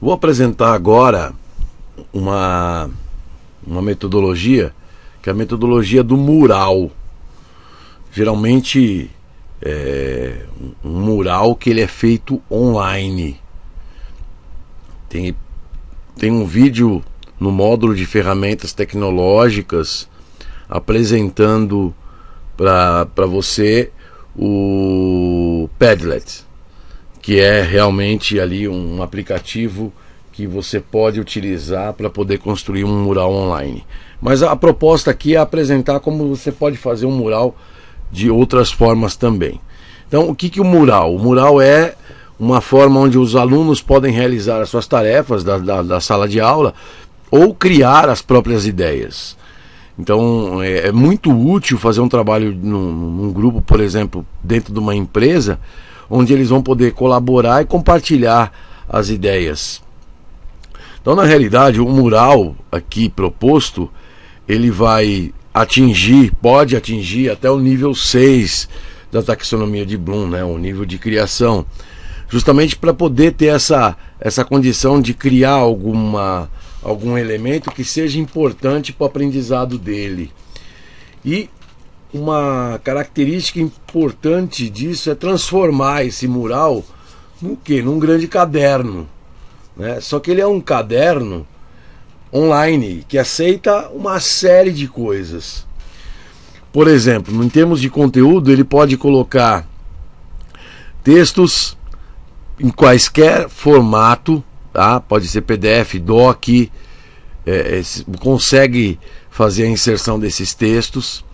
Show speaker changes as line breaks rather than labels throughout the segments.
Vou apresentar agora uma, uma metodologia, que é a metodologia do mural. Geralmente é um mural que ele é feito online. Tem, tem um vídeo no módulo de ferramentas tecnológicas apresentando para você o Padlet que é realmente ali um aplicativo que você pode utilizar para poder construir um mural online. Mas a proposta aqui é apresentar como você pode fazer um mural de outras formas também. Então, o que, que o mural? O mural é uma forma onde os alunos podem realizar as suas tarefas da, da, da sala de aula ou criar as próprias ideias. Então, é, é muito útil fazer um trabalho num, num grupo, por exemplo, dentro de uma empresa, onde eles vão poder colaborar e compartilhar as ideias. Então, na realidade, o mural aqui proposto, ele vai atingir, pode atingir até o nível 6 da taxonomia de Bloom, né, o nível de criação, justamente para poder ter essa, essa condição de criar alguma, algum elemento que seja importante para o aprendizado dele. E uma característica importante disso é transformar esse mural num que Num grande caderno. Né? Só que ele é um caderno online que aceita uma série de coisas. Por exemplo, em termos de conteúdo, ele pode colocar textos em quaisquer formato, tá? pode ser PDF, DOC, é, é, consegue fazer a inserção desses textos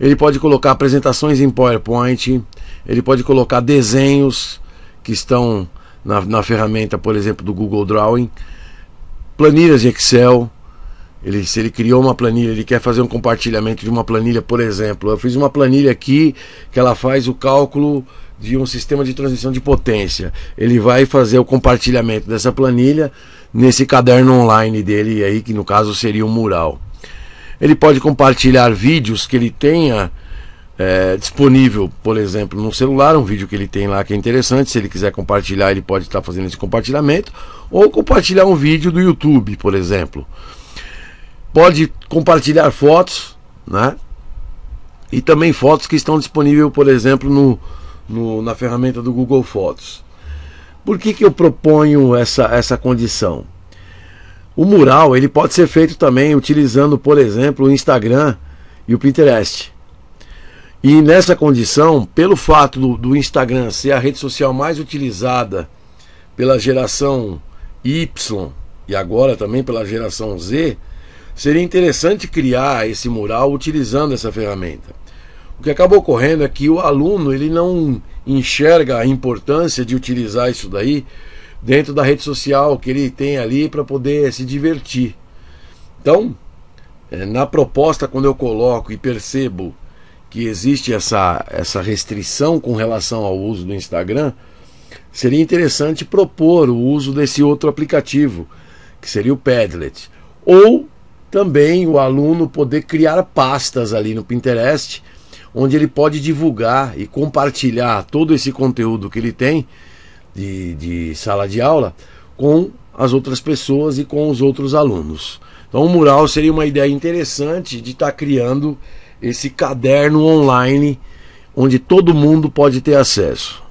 ele pode colocar apresentações em PowerPoint, ele pode colocar desenhos que estão na, na ferramenta, por exemplo, do Google Drawing, planilhas de Excel. Ele, se ele criou uma planilha, ele quer fazer um compartilhamento de uma planilha, por exemplo. Eu fiz uma planilha aqui que ela faz o cálculo de um sistema de transmissão de potência. Ele vai fazer o compartilhamento dessa planilha nesse caderno online dele aí, que no caso seria um mural. Ele pode compartilhar vídeos que ele tenha é, disponível, por exemplo, no celular, um vídeo que ele tem lá que é interessante. Se ele quiser compartilhar, ele pode estar fazendo esse compartilhamento. Ou compartilhar um vídeo do YouTube, por exemplo. Pode compartilhar fotos, né? E também fotos que estão disponíveis, por exemplo, no, no, na ferramenta do Google Fotos. Por que, que eu proponho essa, essa condição? O mural ele pode ser feito também utilizando, por exemplo, o Instagram e o Pinterest. E nessa condição, pelo fato do, do Instagram ser a rede social mais utilizada pela geração Y e agora também pela geração Z, seria interessante criar esse mural utilizando essa ferramenta. O que acaba ocorrendo é que o aluno ele não enxerga a importância de utilizar isso daí dentro da rede social que ele tem ali para poder se divertir. Então, eh, na proposta, quando eu coloco e percebo que existe essa, essa restrição com relação ao uso do Instagram, seria interessante propor o uso desse outro aplicativo, que seria o Padlet. Ou também o aluno poder criar pastas ali no Pinterest, onde ele pode divulgar e compartilhar todo esse conteúdo que ele tem de, de sala de aula com as outras pessoas e com os outros alunos. Então, o mural seria uma ideia interessante de estar tá criando esse caderno online onde todo mundo pode ter acesso.